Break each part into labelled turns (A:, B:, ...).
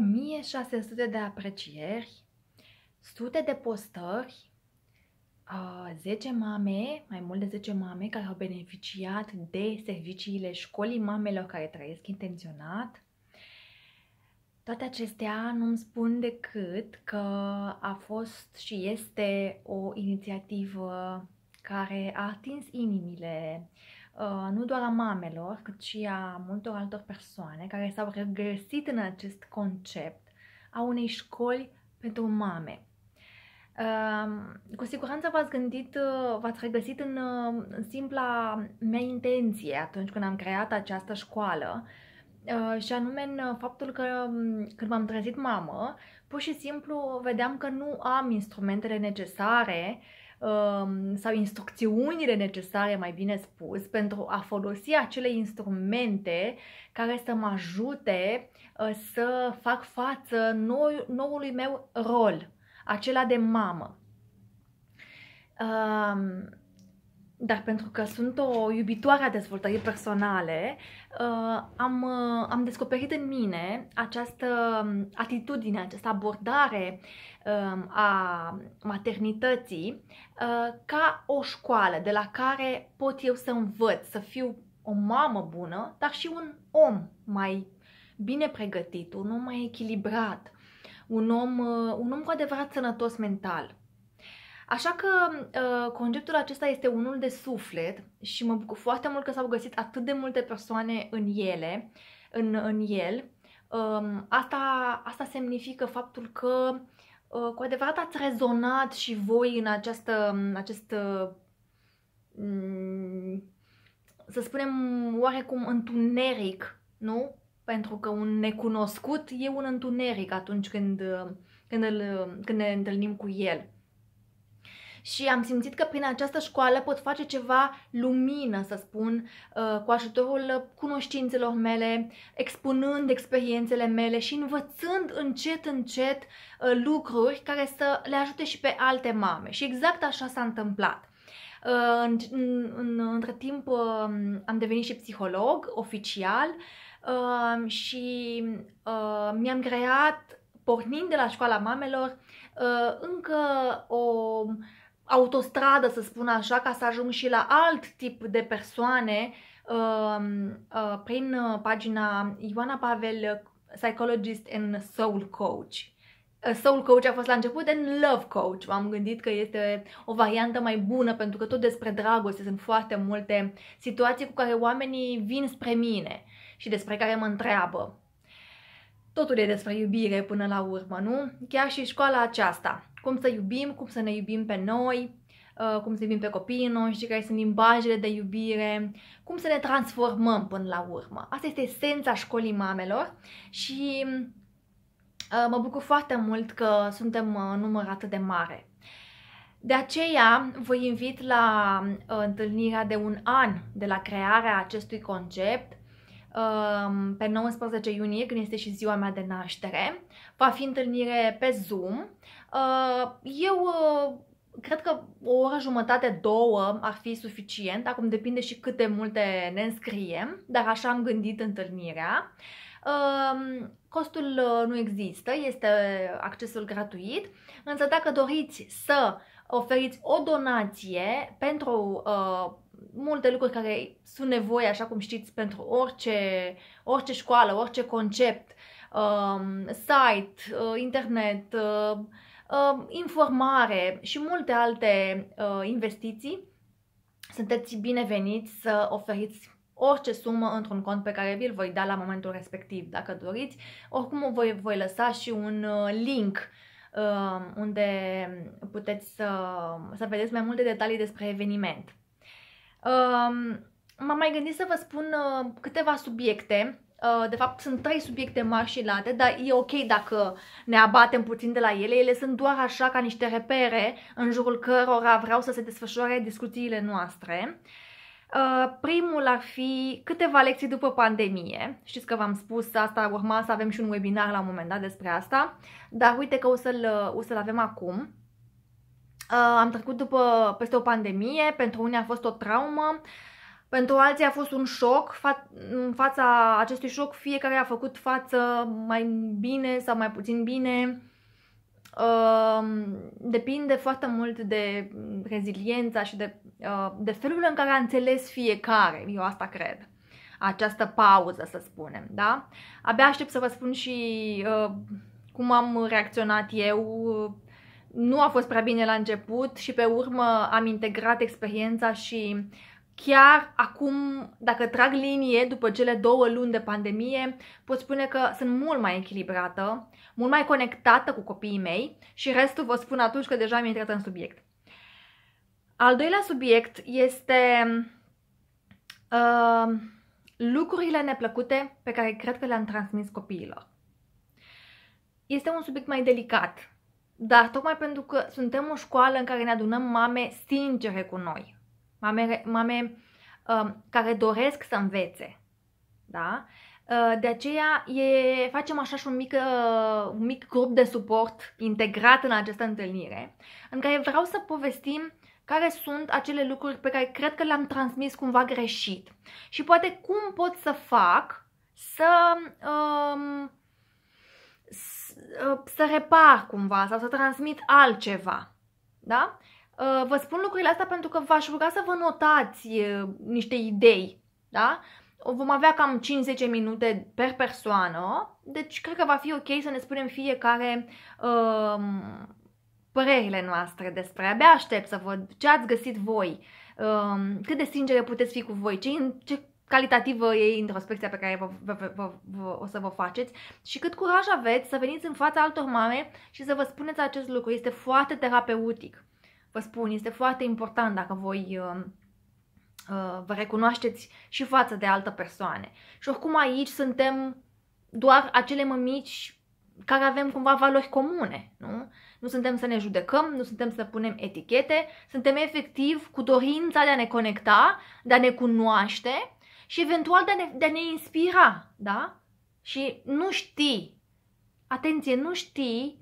A: 1600 de aprecieri, sute de postări, 10 mame, mai mult de 10 mame care au beneficiat de serviciile școlii mamelor care trăiesc intenționat. Toate acestea nu îmi spun decât că a fost și este o inițiativă care a atins inimile uh, Uh, nu doar a mamelor, cât și a multor altor persoane care s-au regăsit în acest concept a unei școli pentru mame. Uh, cu siguranță v-ați gândit, uh, v-ați regăsit în, simpla mea intenție atunci când am creat această școală și anume în faptul că um, când m-am trezit mamă, pur și simplu vedeam că nu am instrumentele necesare uh, Um, sau instrucțiunile necesare, mai bine spus, pentru a folosi acele instrumente care să mă ajute uh, să fac față nou, noului meu rol, acela de mamă. Um, dar pentru că sunt o iubitoare a dezvoltării personale, uh, am, uh, am descoperit în mine această um, atitudine, această abordare um, a maternității uh, ca o școală de la care pot eu să învăț, să fiu o mamă bună, dar și un om mai bine pregătit, un om mai echilibrat, un om, un om cu adevărat sănătos mental. Așa că uh, conceptul acesta este unul de suflet și mă bucur foarte mult că s-au găsit atât de multe persoane în ele, în, în el. Um, asta, asta semnifică faptul că uh, cu adevărat ați rezonat și voi în această, acest, um, să spunem, oarecum întuneric, nu? Pentru că un necunoscut e un întuneric atunci când, când, îl, când ne întâlnim cu el și am simțit că prin această școală pot face ceva lumină, să spun, uh, cu ajutorul cunoștințelor mele, expunând experiențele mele și învățând încet, încet uh, lucruri care să le ajute și pe alte mame. Și exact așa s-a întâmplat. Uh, în, în, în, între timp am devenit și psiholog oficial și mi-am creat, pornind de la școala mamelor, încă o autostradă, să spun așa, ca să ajung și la alt tip de persoane um, uh, prin uh, pagina Ioana Pavel, Psychologist and Soul Coach. Uh, soul Coach a fost la început în Love Coach. M-am gândit că este o variantă mai bună pentru că tot despre dragoste sunt foarte multe situații cu care oamenii vin spre mine și despre care mă întreabă. Totul e despre iubire până la urmă, nu? Chiar și școala aceasta cum să iubim, cum să ne iubim pe noi, uh, cum să iubim pe copiii noștri, care sunt limbajele de iubire, cum să ne transformăm până la urmă. Asta este esența școlii mamelor și uh, mă bucur foarte mult că suntem uh, în număr atât de mare. De aceea vă invit la întâlnirea de un an de la crearea acestui concept, pe 19 iunie, când este și ziua mea de naștere. Va fi întâlnire pe Zoom. Uh, eu uh, cred că o oră jumătate, două ar fi suficient. Acum depinde și câte multe ne înscriem, dar așa am gândit întâlnirea. Um, costul uh, nu există, este accesul gratuit, însă dacă doriți să oferiți o donație pentru uh, multe lucruri care sunt nevoie, așa cum știți, pentru orice, orice școală, orice concept, um, site, uh, internet, uh, uh, informare și multe alte uh, investiții, sunteți bineveniți să oferiți orice sumă într-un cont pe care vi-l voi da la momentul respectiv, dacă doriți. Oricum voi, voi lăsa și un uh, link um, unde puteți să, să vedeți mai multe detalii despre eveniment m-am mai gândit să vă spun uh, câteva subiecte uh, de fapt sunt trei subiecte mari și late, dar e ok dacă ne abatem puțin de la ele, ele sunt doar așa ca niște repere în jurul cărora vreau să se desfășoare discuțiile noastre. Uh, primul ar fi câteva lecții după pandemie. Știți că v-am spus asta, urma să avem și un webinar la un moment dat despre asta, dar uite că o să-l, o să-l avem acum. Uh, am trecut după, peste o pandemie, pentru unii a fost o traumă, pentru alții a fost un șoc, fa în fața acestui șoc fiecare a făcut față mai bine sau mai puțin bine. Uh, depinde foarte mult de reziliența și de, uh, de felul în care a înțeles fiecare, eu asta cred, această pauză, să spunem, da? Abia aștept să vă spun și uh, cum am reacționat eu nu a fost prea bine la început și pe urmă am integrat experiența și chiar acum, dacă trag linie după cele două luni de pandemie, pot spune că sunt mult mai echilibrată, mult mai conectată cu copiii mei și restul vă spun atunci că deja am intrat în subiect. Al doilea subiect este uh, lucrurile neplăcute pe care cred că le-am transmis copiilor. Este un subiect mai delicat dar tocmai pentru că suntem o școală în care ne adunăm mame sincere cu noi, mame, mame uh, care doresc să învețe, da? Uh, de aceea e, facem așa și un mic, uh, un mic grup de suport integrat în această întâlnire, în care vreau să povestim care sunt acele lucruri pe care cred că le-am transmis cumva greșit și poate cum pot să fac să Uh, Uh, să repar cumva sau să transmit altceva. Da? Uh, vă spun lucrurile astea pentru că v-aș ruga să vă notați uh, niște idei. Da? Vom avea cam 5-10 minute per persoană, deci cred că va fi ok să ne spunem fiecare uh, părerile noastre despre. Abia aștept să văd ce ați găsit voi, uh, cât de sincere puteți fi cu voi, ce, ce calitativă e introspecția pe care vă, vă, vă, vă, o să vă faceți și cât curaj aveți să veniți în fața altor mame și să vă spuneți acest lucru. Este foarte terapeutic. Vă spun, este foarte important dacă voi uh, uh, vă recunoașteți și față de altă persoane. Și oricum aici suntem doar acele mămici care avem cumva valori comune, nu? Nu suntem să ne judecăm, nu suntem să punem etichete, suntem efectiv cu dorința de a ne conecta, de a ne cunoaște și eventual de a ne, de a ne inspira, da? Și nu știi, atenție, nu știi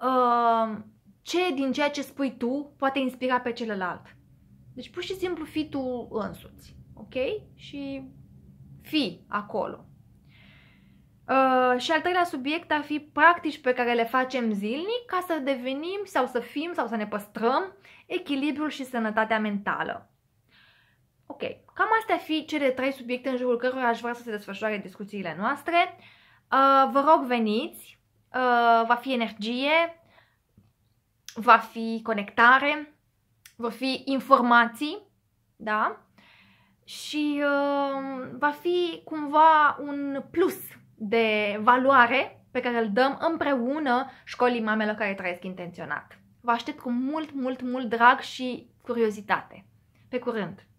A: uh, ce din ceea ce spui tu poate inspira pe celălalt. Deci pur și simplu fii tu însuți, ok? Și fii acolo. Uh, și al treilea subiect ar fi practici pe care le facem zilnic ca să devenim sau să fim sau să ne păstrăm echilibrul și sănătatea mentală astea fi cele trei subiecte în jurul cărora aș vrea să se desfășoare discuțiile noastre. Uh, vă rog veniți, uh, va fi energie, va fi conectare, vor fi informații, da? Și uh, va fi cumva un plus de valoare pe care îl dăm împreună școlii mamelor care trăiesc intenționat. Vă aștept cu mult, mult, mult drag și curiozitate. Pe curând!